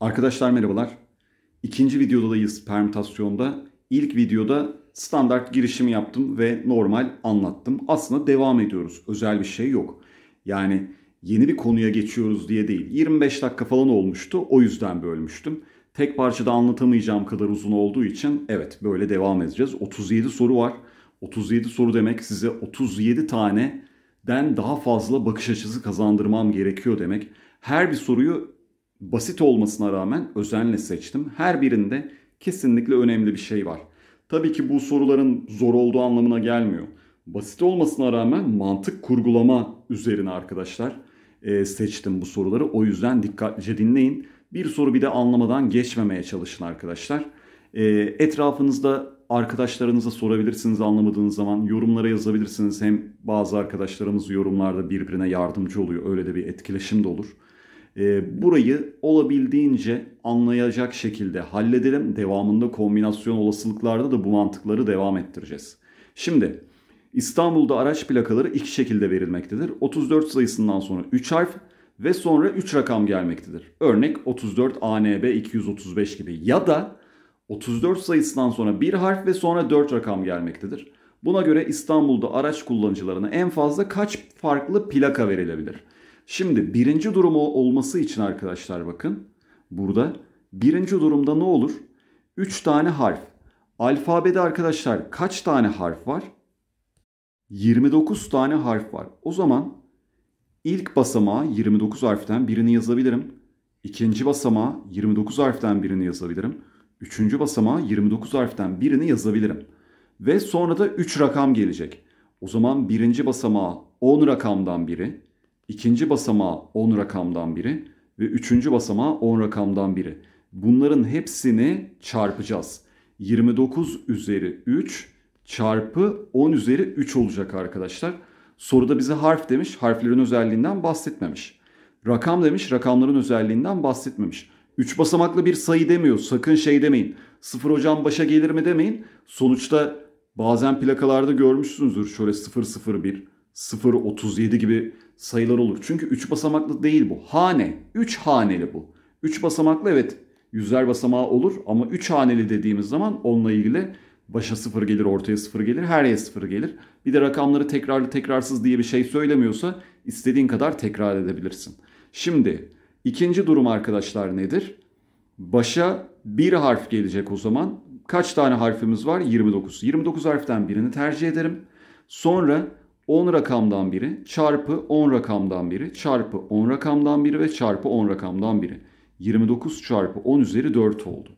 Arkadaşlar merhabalar. İkinci videodayız permütasyonda. İlk videoda standart girişimi yaptım ve normal anlattım. Aslında devam ediyoruz. Özel bir şey yok. Yani yeni bir konuya geçiyoruz diye değil. 25 dakika falan olmuştu. O yüzden bölmüştüm. Tek parçada anlatamayacağım kadar uzun olduğu için evet böyle devam edeceğiz. 37 soru var. 37 soru demek size 37 tane den daha fazla bakış açısı kazandırmam gerekiyor demek. Her bir soruyu basit olmasına rağmen özenle seçtim. Her birinde kesinlikle önemli bir şey var. Tabii ki bu soruların zor olduğu anlamına gelmiyor. Basit olmasına rağmen mantık kurgulama üzerine arkadaşlar e, seçtim bu soruları. O yüzden dikkatlice dinleyin. Bir soru bir de anlamadan geçmemeye çalışın arkadaşlar. E, etrafınızda arkadaşlarınıza sorabilirsiniz anlamadığınız zaman. Yorumlara yazabilirsiniz. Hem bazı arkadaşlarımız yorumlarda birbirine yardımcı oluyor. Öyle de bir etkileşim de olur. Ee, burayı olabildiğince anlayacak şekilde halledelim. Devamında kombinasyon olasılıklarda da bu mantıkları devam ettireceğiz. Şimdi İstanbul'da araç plakaları iki şekilde verilmektedir. 34 sayısından sonra 3 harf ve sonra 3 rakam gelmektedir. Örnek 34 ANB 235 gibi ya da 34 sayısından sonra 1 harf ve sonra 4 rakam gelmektedir. Buna göre İstanbul'da araç kullanıcılarına en fazla kaç farklı plaka verilebilir? Şimdi birinci durumu olması için arkadaşlar bakın. Burada birinci durumda ne olur? 3 tane harf. Alfabede arkadaşlar kaç tane harf var? 29 tane harf var. O zaman ilk basamağa 29 harften birini yazabilirim. İkinci basamağa 29 harften birini yazabilirim. Üçüncü basamağa 29 harften birini yazabilirim. Ve sonra da 3 rakam gelecek. O zaman birinci basamağa 10 rakamdan biri, ikinci basamağı 10 rakamdan biri ve üçüncü basamağı 10 rakamdan biri. Bunların hepsini çarpacağız. 29 üzeri 3 çarpı 10 üzeri 3 olacak arkadaşlar. Soruda bize harf demiş, harflerin özelliğinden bahsetmemiş. Rakam demiş, rakamların özelliğinden bahsetmemiş. 3 basamaklı bir sayı demiyor. Sakın şey demeyin. 0 hocam başa gelir mi demeyin. Sonuçta bazen plakalarda görmüşsünüzdür. Şöyle 001, 037 gibi sayılar olur. Çünkü 3 basamaklı değil bu. Hane. 3 haneli bu. 3 basamaklı evet yüzler basamağı olur ama 3 haneli dediğimiz zaman onunla ilgili başa 0 gelir, ortaya 0 gelir, her yere 0 gelir. Bir de rakamları tekrarlı tekrarsız diye bir şey söylemiyorsa istediğin kadar tekrar edebilirsin. Şimdi ikinci durum arkadaşlar nedir? Başa bir harf gelecek o zaman. Kaç tane harfimiz var? 29. 29 harften birini tercih ederim. Sonra 10 rakamdan biri çarpı 10 rakamdan biri çarpı 10 rakamdan biri ve çarpı 10 rakamdan biri. 29 çarpı 10 üzeri 4 oldu.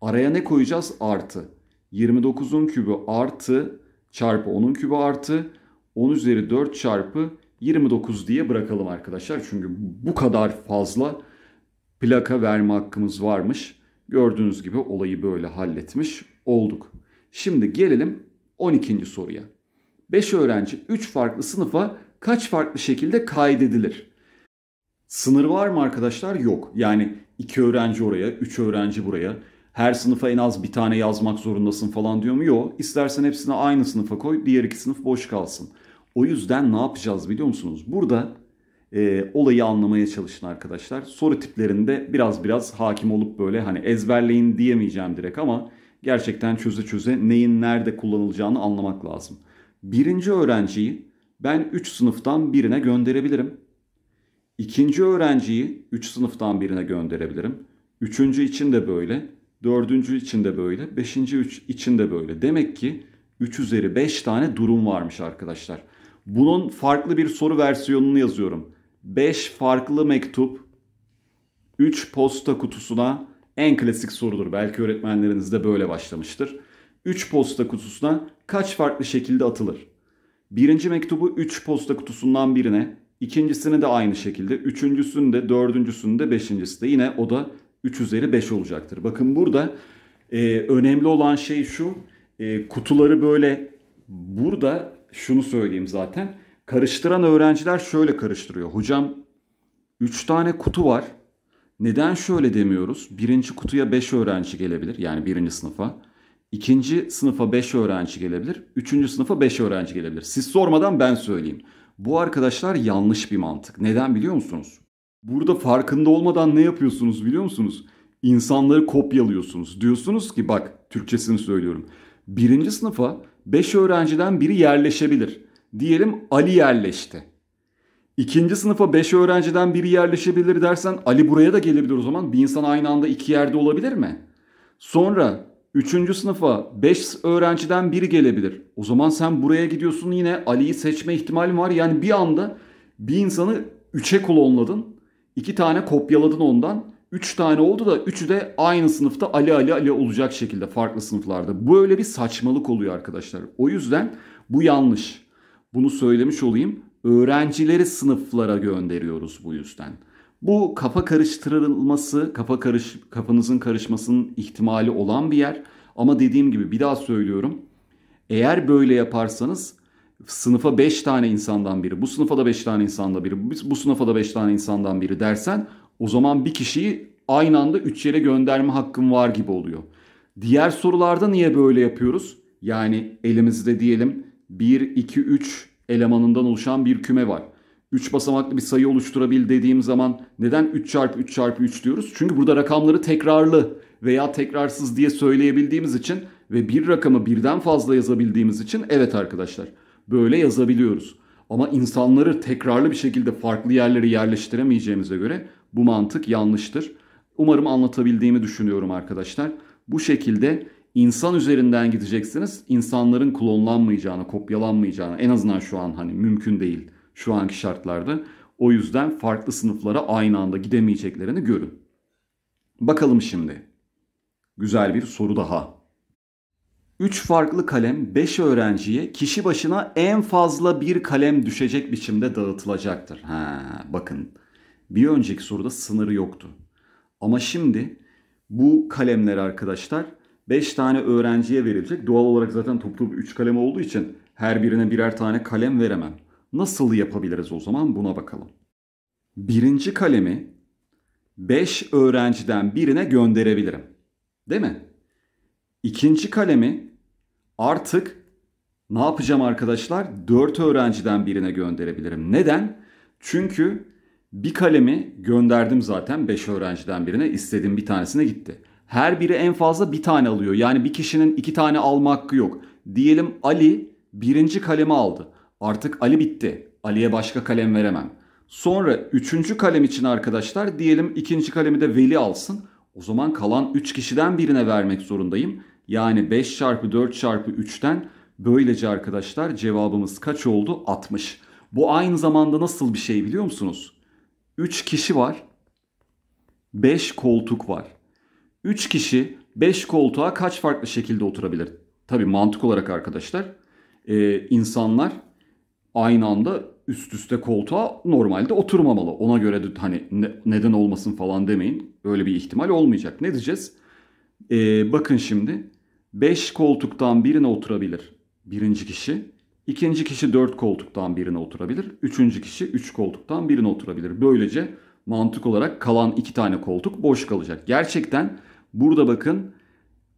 Araya ne koyacağız? Artı. 29'un kübü artı çarpı 10'un kübü artı 10 üzeri 4 çarpı 29 diye bırakalım arkadaşlar. Çünkü bu kadar fazla plaka verme hakkımız varmış. Gördüğünüz gibi olayı böyle halletmiş olduk. Şimdi gelelim 12. soruya. 5 öğrenci 3 farklı sınıfa kaç farklı şekilde kaydedilir? Sınır var mı arkadaşlar? Yok. Yani 2 öğrenci oraya, 3 öğrenci buraya. Her sınıfa en az bir tane yazmak zorundasın falan diyor mu? Yok. İstersen hepsini aynı sınıfa koy. Diğer iki sınıf boş kalsın. O yüzden ne yapacağız biliyor musunuz? Burada e, olayı anlamaya çalışın arkadaşlar. Soru tiplerinde biraz biraz hakim olup böyle hani ezberleyin diyemeyeceğim direkt ama gerçekten çöze çöze neyin nerede kullanılacağını anlamak lazım. Birinci öğrenciyi ben 3 sınıftan birine gönderebilirim. İkinci öğrenciyi 3 sınıftan birine gönderebilirim. Üçüncü için de böyle. Dördüncü için de böyle. Beşinci üç için de böyle. Demek ki 3 üzeri 5 tane durum varmış arkadaşlar. Bunun farklı bir soru versiyonunu yazıyorum. 5 farklı mektup 3 posta kutusuna en klasik sorudur. Belki öğretmenleriniz de böyle başlamıştır. 3 posta kutusuna kaç farklı şekilde atılır? Birinci mektubu 3 posta kutusundan birine, ikincisini de aynı şekilde, üçüncüsünü de, dördüncüsünü de, beşincisi de yine o da 3 üzeri 5 olacaktır. Bakın burada e, önemli olan şey şu, e, kutuları böyle burada şunu söyleyeyim zaten. Karıştıran öğrenciler şöyle karıştırıyor. Hocam 3 tane kutu var. Neden şöyle demiyoruz? Birinci kutuya 5 öğrenci gelebilir. Yani birinci sınıfa. İkinci sınıfa 5 öğrenci gelebilir. Üçüncü sınıfa 5 öğrenci gelebilir. Siz sormadan ben söyleyeyim. Bu arkadaşlar yanlış bir mantık. Neden biliyor musunuz? Burada farkında olmadan ne yapıyorsunuz biliyor musunuz? İnsanları kopyalıyorsunuz. Diyorsunuz ki bak Türkçesini söylüyorum. Birinci sınıfa 5 öğrenciden biri yerleşebilir. Diyelim Ali yerleşti. İkinci sınıfa 5 öğrenciden biri yerleşebilir dersen Ali buraya da gelebilir o zaman. Bir insan aynı anda iki yerde olabilir mi? Sonra Üçüncü sınıfa 5 öğrenciden biri gelebilir. O zaman sen buraya gidiyorsun yine Ali'yi seçme ihtimali var. Yani bir anda bir insanı 3'e klonladın. 2 tane kopyaladın ondan. üç tane oldu da üçü de aynı sınıfta Ali Ali Ali olacak şekilde farklı sınıflarda. Bu öyle bir saçmalık oluyor arkadaşlar. O yüzden bu yanlış. Bunu söylemiş olayım. Öğrencileri sınıflara gönderiyoruz bu yüzden. Bu kafa karıştırılması, kafa karış, kafanızın karışmasının ihtimali olan bir yer. Ama dediğim gibi bir daha söylüyorum. Eğer böyle yaparsanız sınıfa 5 tane insandan biri, bu sınıfa da 5 tane insandan biri, bu sınıfa da 5 tane insandan biri dersen o zaman bir kişiyi aynı anda 3 yere gönderme hakkım var gibi oluyor. Diğer sorularda niye böyle yapıyoruz? Yani elimizde diyelim 1, 2, 3 elemanından oluşan bir küme var. 3 basamaklı bir sayı oluşturabil dediğim zaman neden 3 çarpı 3 çarpı 3 diyoruz? Çünkü burada rakamları tekrarlı veya tekrarsız diye söyleyebildiğimiz için ve bir rakamı birden fazla yazabildiğimiz için evet arkadaşlar böyle yazabiliyoruz. Ama insanları tekrarlı bir şekilde farklı yerlere yerleştiremeyeceğimize göre bu mantık yanlıştır. Umarım anlatabildiğimi düşünüyorum arkadaşlar. Bu şekilde insan üzerinden gideceksiniz. İnsanların klonlanmayacağını, kopyalanmayacağını en azından şu an hani mümkün değil şu anki şartlarda. O yüzden farklı sınıflara aynı anda gidemeyeceklerini görün. Bakalım şimdi. Güzel bir soru daha. 3 farklı kalem 5 öğrenciye kişi başına en fazla bir kalem düşecek biçimde dağıtılacaktır. Ha, bakın bir önceki soruda sınırı yoktu. Ama şimdi bu kalemler arkadaşlar 5 tane öğrenciye verilecek. Doğal olarak zaten toplu 3 kalem olduğu için her birine birer tane kalem veremem. Nasıl yapabiliriz o zaman buna bakalım. Birinci kalemi 5 öğrenciden birine gönderebilirim. Değil mi? İkinci kalemi artık ne yapacağım arkadaşlar? 4 öğrenciden birine gönderebilirim. Neden? Çünkü bir kalemi gönderdim zaten 5 öğrenciden birine. İstediğim bir tanesine gitti. Her biri en fazla bir tane alıyor. Yani bir kişinin iki tane alma hakkı yok. Diyelim Ali birinci kalemi aldı. Artık Ali bitti. Ali'ye başka kalem veremem. Sonra üçüncü kalem için arkadaşlar diyelim ikinci kalemi de Veli alsın. O zaman kalan 3 kişiden birine vermek zorundayım. Yani 5 çarpı 4 çarpı 3'ten böylece arkadaşlar cevabımız kaç oldu? 60. Bu aynı zamanda nasıl bir şey biliyor musunuz? 3 kişi var. 5 koltuk var. 3 kişi 5 koltuğa kaç farklı şekilde oturabilir? Tabi mantık olarak arkadaşlar e, insanlar aynı anda üst üste koltuğa normalde oturmamalı. Ona göre de hani ne, neden olmasın falan demeyin. Öyle bir ihtimal olmayacak. Ne diyeceğiz? Ee, bakın şimdi 5 koltuktan birine oturabilir birinci kişi. ikinci kişi 4 koltuktan birine oturabilir. Üçüncü kişi 3 üç koltuktan birine oturabilir. Böylece mantık olarak kalan 2 tane koltuk boş kalacak. Gerçekten burada bakın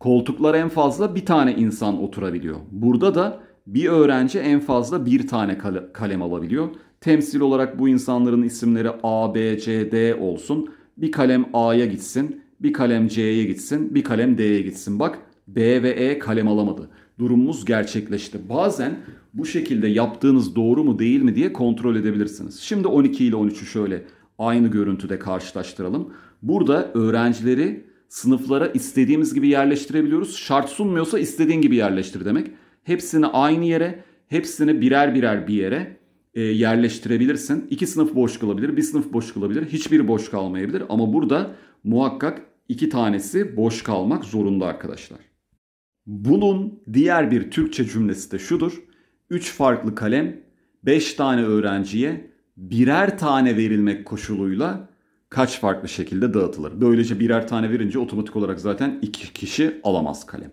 koltuklar en fazla bir tane insan oturabiliyor. Burada da bir öğrenci en fazla bir tane kalem alabiliyor. Temsil olarak bu insanların isimleri A, B, C, D olsun. Bir kalem A'ya gitsin, bir kalem C'ye gitsin, bir kalem D'ye gitsin. Bak B ve E kalem alamadı. Durumumuz gerçekleşti. Bazen bu şekilde yaptığınız doğru mu değil mi diye kontrol edebilirsiniz. Şimdi 12 ile 13'ü şöyle aynı görüntüde karşılaştıralım. Burada öğrencileri sınıflara istediğimiz gibi yerleştirebiliyoruz. Şart sunmuyorsa istediğin gibi yerleştir demek. Hepsini aynı yere, hepsini birer birer bir yere e, yerleştirebilirsin. İki sınıf boş kalabilir, bir sınıf boş kalabilir, hiçbir boş kalmayabilir. Ama burada muhakkak iki tanesi boş kalmak zorunda arkadaşlar. Bunun diğer bir Türkçe cümlesi de şudur. Üç farklı kalem beş tane öğrenciye birer tane verilmek koşuluyla kaç farklı şekilde dağıtılır. Böylece birer tane verince otomatik olarak zaten iki kişi alamaz kalem.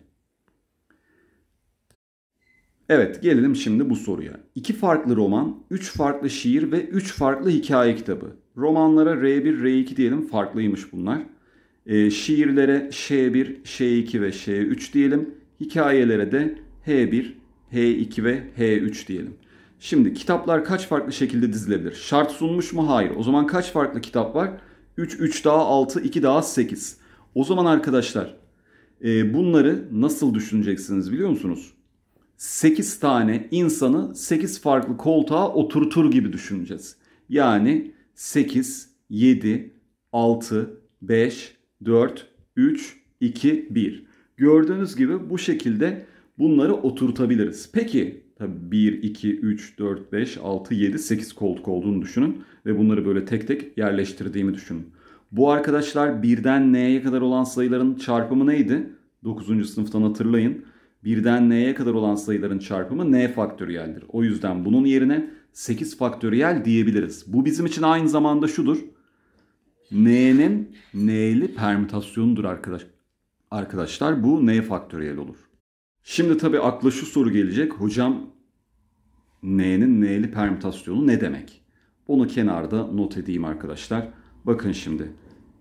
Evet gelelim şimdi bu soruya. İki farklı roman, üç farklı şiir ve üç farklı hikaye kitabı. Romanlara R1, R2 diyelim farklıymış bunlar. E, şiirlere Ş1, Ş2 ve Ş3 diyelim. Hikayelere de H1, H2 ve H3 diyelim. Şimdi kitaplar kaç farklı şekilde dizilebilir? Şart sunmuş mu? Hayır. O zaman kaç farklı kitap var? 3, 3 daha 6, 2 daha 8. O zaman arkadaşlar e, bunları nasıl düşüneceksiniz biliyor musunuz? 8 tane insanı 8 farklı koltuğa oturtur gibi düşüneceğiz. Yani 8, 7, 6, 5, 4, 3, 2, 1. Gördüğünüz gibi bu şekilde bunları oturtabiliriz. Peki tabii 1, 2, 3, 4, 5, 6, 7, 8 koltuk olduğunu düşünün ve bunları böyle tek tek yerleştirdiğimi düşünün. Bu arkadaşlar birden n'ye kadar olan sayıların çarpımı neydi? 9. sınıftan hatırlayın birden n'ye kadar olan sayıların çarpımı n faktöriyeldir. O yüzden bunun yerine 8 faktöriyel diyebiliriz. Bu bizim için aynı zamanda şudur. n'nin n'li permütasyonudur arkadaş. arkadaşlar. Bu n faktöriyel olur. Şimdi tabi akla şu soru gelecek. Hocam n'nin n'li permütasyonu ne demek? Onu kenarda not edeyim arkadaşlar. Bakın şimdi.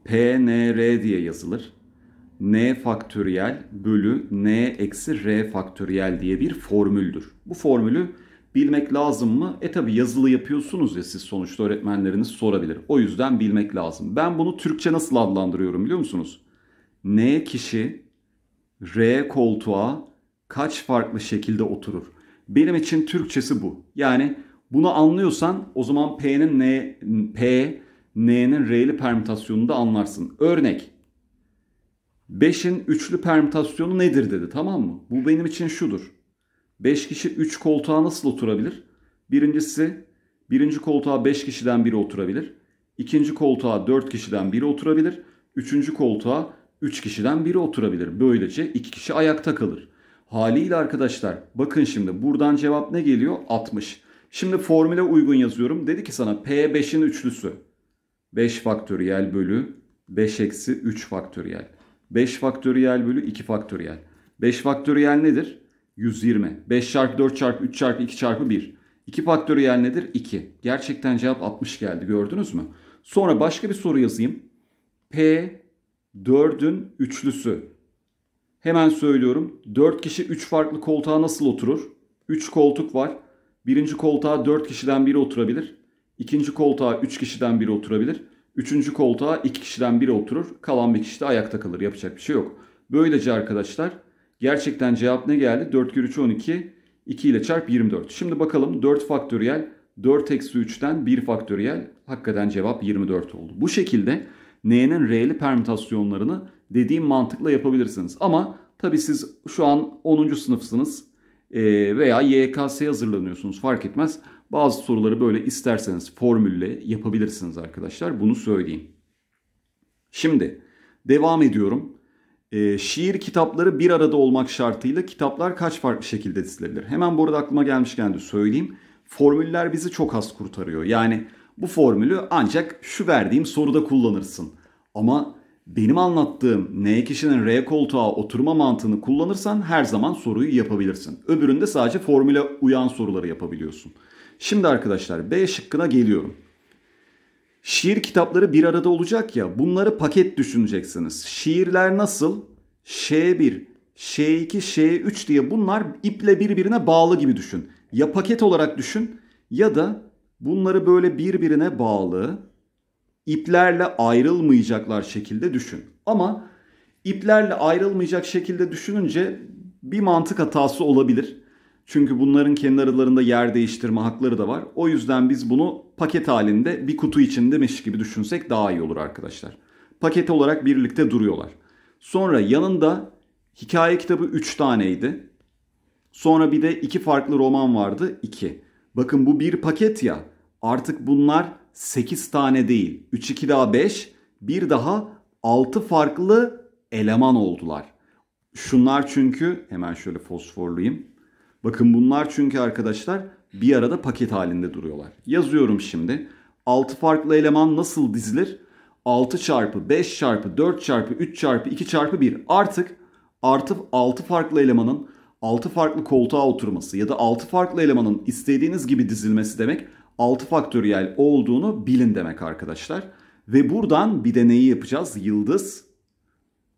PNR diye yazılır n faktöriyel bölü n eksi r faktöriyel diye bir formüldür. Bu formülü bilmek lazım mı? E tabi yazılı yapıyorsunuz ya siz sonuçta öğretmenleriniz sorabilir. O yüzden bilmek lazım. Ben bunu Türkçe nasıl adlandırıyorum biliyor musunuz? N kişi R koltuğa kaç farklı şekilde oturur? Benim için Türkçesi bu. Yani bunu anlıyorsan o zaman P'nin N, P, N'nin R'li permütasyonunu da anlarsın. Örnek 5'in üçlü permütasyonu nedir dedi tamam mı? Bu benim için şudur. 5 kişi 3 koltuğa nasıl oturabilir? Birincisi birinci koltuğa 5 kişiden biri oturabilir. İkinci koltuğa 4 kişiden biri oturabilir. Üçüncü koltuğa 3 üç kişiden biri oturabilir. Böylece 2 kişi ayakta kalır. Haliyle arkadaşlar bakın şimdi buradan cevap ne geliyor? 60. Şimdi formüle uygun yazıyorum. Dedi ki sana P5'in üçlüsü. 5 faktöriyel bölü 5 eksi 3 faktöriyel. 5 faktöriyel bölü 2 faktöriyel. 5 faktöriyel nedir? 120. 5 çarpı 4 çarpı 3 çarpı 2 çarpı 1. 2 faktöriyel nedir? 2. Gerçekten cevap 60 geldi gördünüz mü? Sonra başka bir soru yazayım. P 4'ün üçlüsü. Hemen söylüyorum. 4 kişi 3 farklı koltuğa nasıl oturur? 3 koltuk var. Birinci koltuğa 4 kişiden biri oturabilir. İkinci koltuğa 3 kişiden biri oturabilir. Üçüncü koltuğa iki kişiden biri oturur. Kalan bir kişi de ayakta kalır. Yapacak bir şey yok. Böylece arkadaşlar gerçekten cevap ne geldi? 4 kere 3 12. 2 ile çarp 24. Şimdi bakalım 4 faktöriyel 4 eksi 3'ten 1 faktöriyel hakikaten cevap 24 oldu. Bu şekilde n'nin r'li permütasyonlarını dediğim mantıkla yapabilirsiniz. Ama tabii siz şu an 10. sınıfsınız veya YKS'ye hazırlanıyorsunuz fark etmez. Bazı soruları böyle isterseniz formülle yapabilirsiniz arkadaşlar. Bunu söyleyeyim. Şimdi devam ediyorum. E, şiir kitapları bir arada olmak şartıyla kitaplar kaç farklı şekilde dizilebilir? Hemen burada aklıma gelmişken de söyleyeyim. Formüller bizi çok az kurtarıyor. Yani bu formülü ancak şu verdiğim soruda kullanırsın. Ama benim anlattığım N kişinin R koltuğa oturma mantığını kullanırsan her zaman soruyu yapabilirsin. Öbüründe sadece formüle uyan soruları yapabiliyorsun. Şimdi arkadaşlar B şıkkına geliyorum. Şiir kitapları bir arada olacak ya bunları paket düşüneceksiniz. Şiirler nasıl? Ş1, Ş2, Ş3 diye bunlar iple birbirine bağlı gibi düşün. Ya paket olarak düşün ya da bunları böyle birbirine bağlı iplerle ayrılmayacaklar şekilde düşün. Ama iplerle ayrılmayacak şekilde düşününce bir mantık hatası olabilir. Çünkü bunların kendi aralarında yer değiştirme hakları da var. O yüzden biz bunu paket halinde bir kutu içindemiş gibi düşünsek daha iyi olur arkadaşlar. Paket olarak birlikte duruyorlar. Sonra yanında hikaye kitabı 3 taneydi. Sonra bir de iki farklı roman vardı 2. Bakın bu bir paket ya. Artık bunlar 8 tane değil. 3 2 daha 5, bir daha 6 farklı eleman oldular. Şunlar çünkü hemen şöyle fosforlayayım. Bakın bunlar çünkü arkadaşlar bir arada paket halinde duruyorlar. Yazıyorum şimdi. 6 farklı eleman nasıl dizilir? 6 çarpı 5 çarpı 4 çarpı 3 çarpı 2 çarpı 1 artık artıp 6 farklı elemanın 6 farklı koltuğa oturması ya da 6 farklı elemanın istediğiniz gibi dizilmesi demek 6 faktöriyel olduğunu bilin demek arkadaşlar. Ve buradan bir deneyi yapacağız. Yıldız.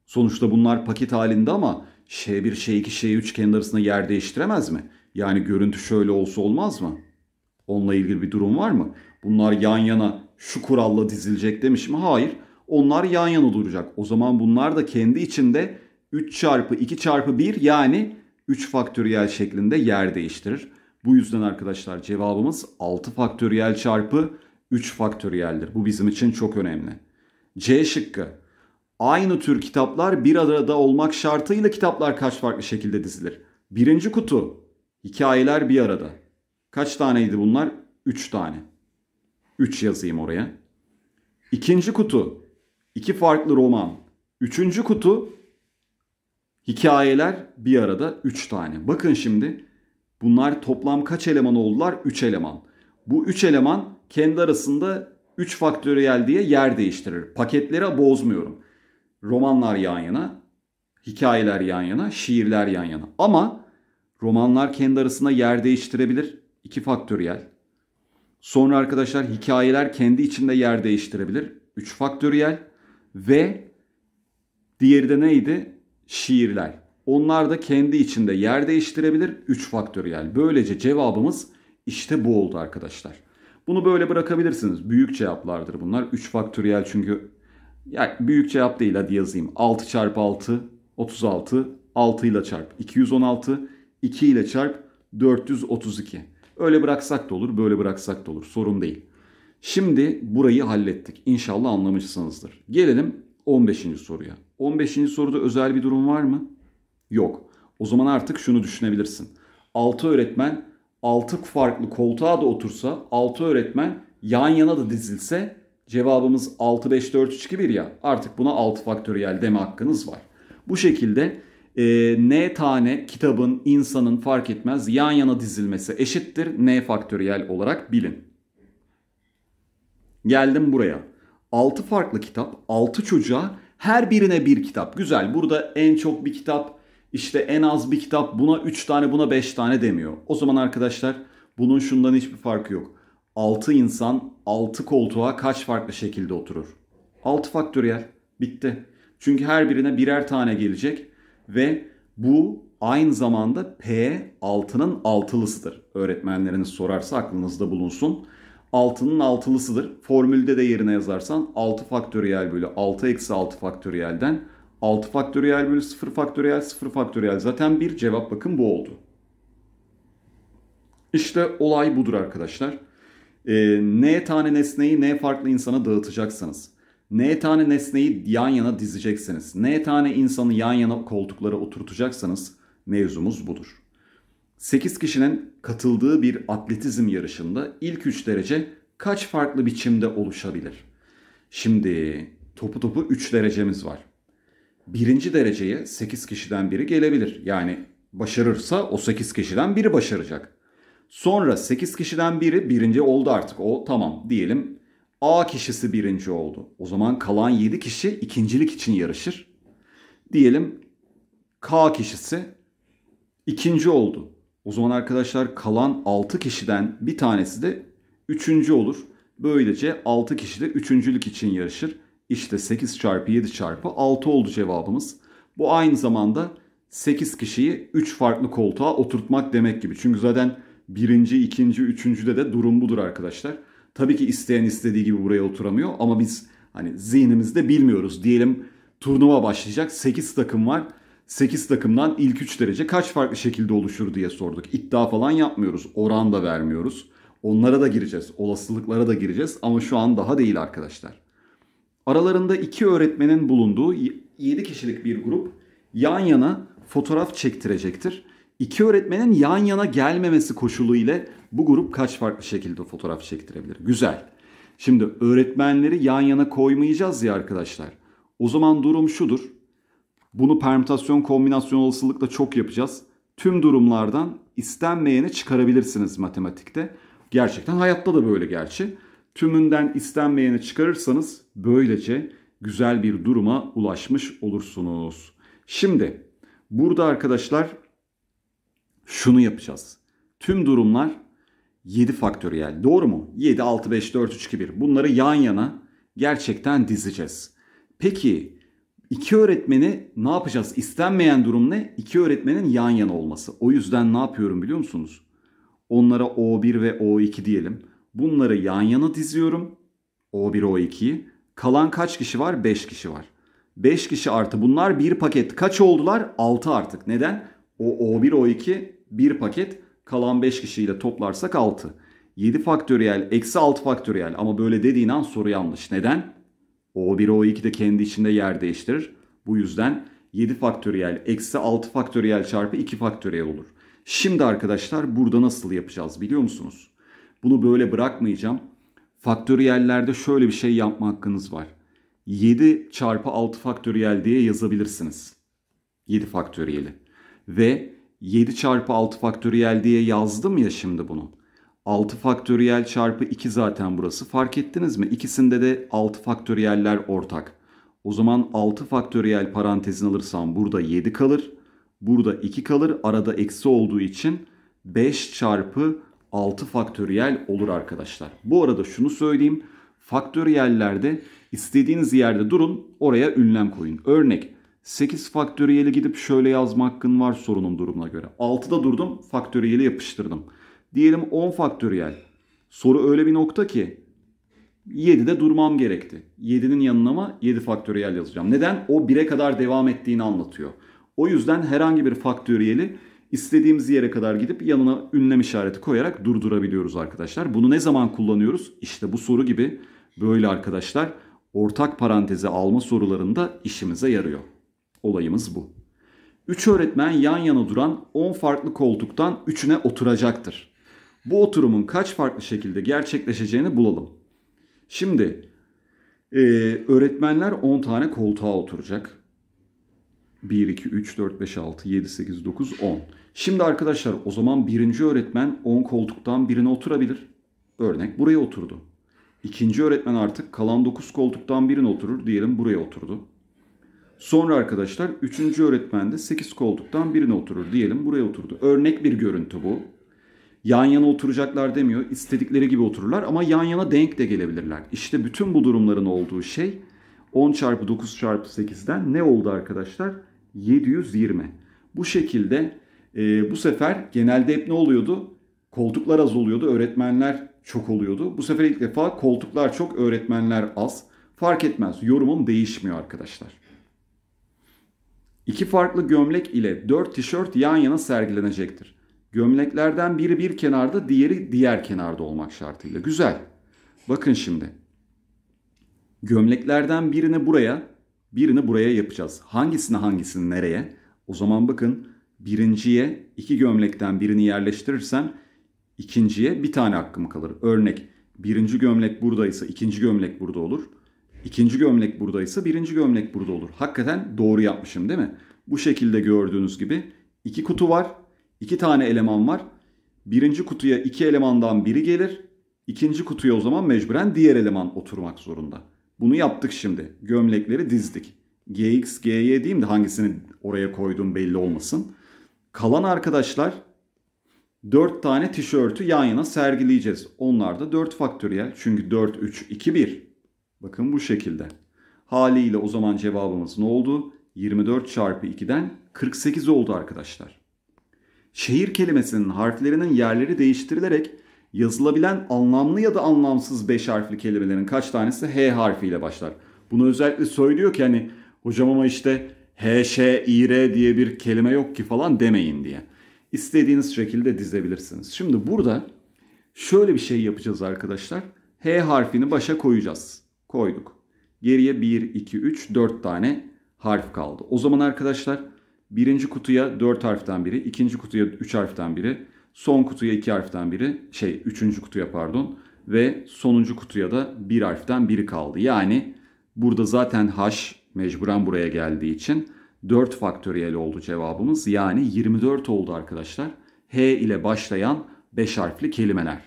Sonuçta bunlar paket halinde ama Ş1, Ş2, Ş3 kendi arasında yer değiştiremez mi? Yani görüntü şöyle olsa olmaz mı? Onunla ilgili bir durum var mı? Bunlar yan yana şu kuralla dizilecek demiş mi? Hayır. Onlar yan yana duracak. O zaman bunlar da kendi içinde 3 çarpı 2 çarpı 1 yani 3 faktöriyel şeklinde yer değiştirir. Bu yüzden arkadaşlar cevabımız 6 faktöriyel çarpı 3 faktöriyeldir. Bu bizim için çok önemli. C şıkkı Aynı tür kitaplar bir arada olmak şartıyla kitaplar kaç farklı şekilde dizilir? Birinci kutu. Hikayeler bir arada. Kaç taneydi bunlar? Üç tane. Üç yazayım oraya. İkinci kutu. iki farklı roman. Üçüncü kutu. Hikayeler bir arada üç tane. Bakın şimdi bunlar toplam kaç eleman oldular? Üç eleman. Bu üç eleman kendi arasında 3 faktöriyel diye yer değiştirir. Paketlere bozmuyorum romanlar yan yana, hikayeler yan yana, şiirler yan yana. Ama romanlar kendi arasında yer değiştirebilir. İki faktöriyel. Sonra arkadaşlar hikayeler kendi içinde yer değiştirebilir. Üç faktöriyel. Ve diğeri de neydi? Şiirler. Onlar da kendi içinde yer değiştirebilir. üç faktöriyel. Böylece cevabımız işte bu oldu arkadaşlar. Bunu böyle bırakabilirsiniz. Büyük cevaplardır bunlar. üç faktöriyel çünkü yani büyük cevap değil hadi yazayım. 6 çarpı 6 36 6 ile çarp 216 2 ile çarp 432. Öyle bıraksak da olur böyle bıraksak da olur sorun değil. Şimdi burayı hallettik. İnşallah anlamışsınızdır. Gelelim 15. soruya. 15. soruda özel bir durum var mı? Yok. O zaman artık şunu düşünebilirsin. 6 öğretmen 6 farklı koltuğa da otursa, 6 öğretmen yan yana da dizilse Cevabımız 6, 5, 4, 3, 2, 1 ya. Artık buna 6 faktöriyel deme hakkınız var. Bu şekilde e, n tane kitabın, insanın fark etmez yan yana dizilmesi eşittir n faktöriyel olarak bilin. Geldim buraya. 6 farklı kitap, 6 çocuğa her birine bir kitap. Güzel burada en çok bir kitap, işte en az bir kitap buna 3 tane buna 5 tane demiyor. O zaman arkadaşlar bunun şundan hiçbir farkı yok. 6 insan 6 koltuğa kaç farklı şekilde oturur? 6 faktöriyel. Bitti. Çünkü her birine birer tane gelecek ve bu aynı zamanda P 6'nın altılısıdır. Öğretmenleriniz sorarsa aklınızda bulunsun. 6'nın altılısıdır. Formülde de yerine yazarsan 6 faktöriyel bölü 6 eksi 6 faktöriyelden 6 faktöriyel bölü 0 faktöriyel 0 faktöriyel zaten bir cevap bakın bu oldu. İşte olay budur arkadaşlar e, ee, n tane nesneyi n farklı insana dağıtacaksınız. N tane nesneyi yan yana dizeceksiniz. N tane insanı yan yana koltuklara oturtacaksınız. Mevzumuz budur. 8 kişinin katıldığı bir atletizm yarışında ilk 3 derece kaç farklı biçimde oluşabilir? Şimdi topu topu 3 derecemiz var. Birinci dereceye 8 kişiden biri gelebilir. Yani başarırsa o 8 kişiden biri başaracak. Sonra 8 kişiden biri birinci oldu artık. O tamam diyelim A kişisi birinci oldu. O zaman kalan 7 kişi ikincilik için yarışır. Diyelim K kişisi ikinci oldu. O zaman arkadaşlar kalan 6 kişiden bir tanesi de üçüncü olur. Böylece 6 kişi de üçüncülük için yarışır. İşte 8 çarpı 7 çarpı 6 oldu cevabımız. Bu aynı zamanda 8 kişiyi 3 farklı koltuğa oturtmak demek gibi. Çünkü zaten birinci, ikinci, üçüncüde de durum budur arkadaşlar. Tabii ki isteyen istediği gibi buraya oturamıyor ama biz hani zihnimizde bilmiyoruz. Diyelim turnuva başlayacak 8 takım var. 8 takımdan ilk 3 derece kaç farklı şekilde oluşur diye sorduk. İddia falan yapmıyoruz. Oran da vermiyoruz. Onlara da gireceğiz. Olasılıklara da gireceğiz ama şu an daha değil arkadaşlar. Aralarında iki öğretmenin bulunduğu 7 kişilik bir grup yan yana fotoğraf çektirecektir. İki öğretmenin yan yana gelmemesi koşulu ile bu grup kaç farklı şekilde fotoğraf çektirebilir? Güzel. Şimdi öğretmenleri yan yana koymayacağız ya arkadaşlar. O zaman durum şudur. Bunu permütasyon kombinasyon olasılıkla çok yapacağız. Tüm durumlardan istenmeyeni çıkarabilirsiniz matematikte. Gerçekten hayatta da böyle gerçi. Tümünden istenmeyeni çıkarırsanız böylece güzel bir duruma ulaşmış olursunuz. Şimdi burada arkadaşlar şunu yapacağız. Tüm durumlar 7 faktöriyel. Doğru mu? 7, 6, 5, 4, 3, 2, 1. Bunları yan yana gerçekten dizeceğiz. Peki iki öğretmeni ne yapacağız? İstenmeyen durum ne? İki öğretmenin yan yana olması. O yüzden ne yapıyorum biliyor musunuz? Onlara O1 ve O2 diyelim. Bunları yan yana diziyorum. O1, O2'yi. Kalan kaç kişi var? 5 kişi var. 5 kişi artı bunlar bir paket. Kaç oldular? 6 artık. Neden? O O1, O2 1 paket kalan 5 kişiyle toplarsak 6. 7 faktöriyel eksi 6 faktöriyel ama böyle dediğin an soru yanlış. Neden? O1 O2 de kendi içinde yer değiştirir. Bu yüzden 7 faktöriyel eksi 6 faktöriyel çarpı 2 faktöriyel olur. Şimdi arkadaşlar burada nasıl yapacağız biliyor musunuz? Bunu böyle bırakmayacağım. Faktöriyellerde şöyle bir şey yapma hakkınız var. 7 çarpı 6 faktöriyel diye yazabilirsiniz. 7 faktöriyeli. Ve 7 çarpı 6 faktöriyel diye yazdım ya şimdi bunu. 6 faktöriyel çarpı 2 zaten burası. Fark ettiniz mi? İkisinde de 6 faktöriyeller ortak. O zaman 6 faktöriyel parantezin alırsam burada 7 kalır. Burada 2 kalır. Arada eksi olduğu için 5 çarpı 6 faktöriyel olur arkadaşlar. Bu arada şunu söyleyeyim. Faktöriyellerde istediğiniz yerde durun. Oraya ünlem koyun. Örnek 8 faktöriyeli gidip şöyle yazma hakkın var sorunun durumuna göre. 6'da durdum faktöriyeli yapıştırdım. Diyelim 10 faktöriyel. Soru öyle bir nokta ki 7'de durmam gerekti. 7'nin yanına mı 7 faktöriyel yazacağım. Neden? O 1'e kadar devam ettiğini anlatıyor. O yüzden herhangi bir faktöriyeli istediğimiz yere kadar gidip yanına ünlem işareti koyarak durdurabiliyoruz arkadaşlar. Bunu ne zaman kullanıyoruz? İşte bu soru gibi böyle arkadaşlar ortak paranteze alma sorularında işimize yarıyor. Olayımız bu. 3 öğretmen yan yana duran 10 farklı koltuktan 3'üne oturacaktır. Bu oturumun kaç farklı şekilde gerçekleşeceğini bulalım. Şimdi e, öğretmenler 10 tane koltuğa oturacak. 1, 2, 3, 4, 5, 6, 7, 8, 9, 10. Şimdi arkadaşlar o zaman birinci öğretmen 10 koltuktan birine oturabilir. Örnek buraya oturdu. İkinci öğretmen artık kalan 9 koltuktan birine oturur. Diyelim buraya oturdu. Sonra arkadaşlar 3. öğretmen de 8 koltuktan birine oturur diyelim. Buraya oturdu. Örnek bir görüntü bu. Yan yana oturacaklar demiyor. İstedikleri gibi otururlar ama yan yana denk de gelebilirler. İşte bütün bu durumların olduğu şey 10 çarpı 9 çarpı 8'den ne oldu arkadaşlar? 720. Bu şekilde e, bu sefer genelde hep ne oluyordu? Koltuklar az oluyordu, öğretmenler çok oluyordu. Bu sefer ilk defa koltuklar çok, öğretmenler az. Fark etmez. Yorumum değişmiyor arkadaşlar. İki farklı gömlek ile dört tişört yan yana sergilenecektir. Gömleklerden biri bir kenarda, diğeri diğer kenarda olmak şartıyla. Güzel. Bakın şimdi. Gömleklerden birini buraya, birini buraya yapacağız. Hangisini hangisini nereye? O zaman bakın birinciye iki gömlekten birini yerleştirirsem ikinciye bir tane hakkım kalır. Örnek birinci gömlek buradaysa ikinci gömlek burada olur. İkinci gömlek buradaysa birinci gömlek burada olur. Hakikaten doğru yapmışım değil mi? Bu şekilde gördüğünüz gibi iki kutu var. iki tane eleman var. Birinci kutuya iki elemandan biri gelir. İkinci kutuya o zaman mecburen diğer eleman oturmak zorunda. Bunu yaptık şimdi. Gömlekleri dizdik. GX, GY diyeyim de hangisini oraya koyduğum belli olmasın. Kalan arkadaşlar 4 tane tişörtü yan yana sergileyeceğiz. Onlar da 4 faktöriyel. Çünkü 4, 3, 2, 1. Bakın bu şekilde. Haliyle o zaman cevabımız ne oldu? 24 çarpı 2'den 48 oldu arkadaşlar. Şehir kelimesinin harflerinin yerleri değiştirilerek yazılabilen anlamlı ya da anlamsız 5 harfli kelimelerin kaç tanesi H harfiyle başlar. Bunu özellikle söylüyor ki hani hocam ama işte H, Ş, İ, R diye bir kelime yok ki falan demeyin diye. İstediğiniz şekilde dizebilirsiniz. Şimdi burada şöyle bir şey yapacağız arkadaşlar. H harfini başa koyacağız koyduk. Geriye 1, 2, 3, 4 tane harf kaldı. O zaman arkadaşlar birinci kutuya 4 harften biri, ikinci kutuya 3 harften biri, son kutuya 2 harften biri, şey üçüncü kutuya pardon ve sonuncu kutuya da 1 bir harften biri kaldı. Yani burada zaten H mecburen buraya geldiği için 4 faktöriyel oldu cevabımız. Yani 24 oldu arkadaşlar. H ile başlayan 5 harfli kelimeler.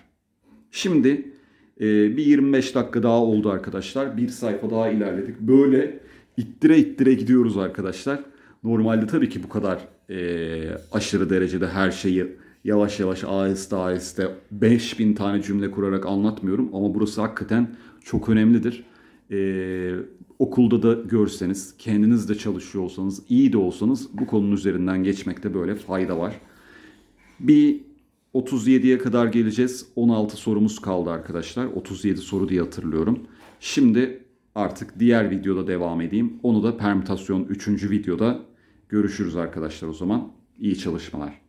Şimdi ee, bir 25 dakika daha oldu arkadaşlar. Bir sayfa daha ilerledik. Böyle ittire ittire gidiyoruz arkadaşlar. Normalde tabii ki bu kadar e, aşırı derecede her şeyi yavaş yavaş aheste aheste 5000 tane cümle kurarak anlatmıyorum. Ama burası hakikaten çok önemlidir. Ee, okulda da görseniz, kendiniz de çalışıyor olsanız, iyi de olsanız bu konunun üzerinden geçmekte böyle fayda var. Bir 37'ye kadar geleceğiz. 16 sorumuz kaldı arkadaşlar. 37 soru diye hatırlıyorum. Şimdi artık diğer videoda devam edeyim. Onu da permütasyon 3. videoda görüşürüz arkadaşlar o zaman. İyi çalışmalar.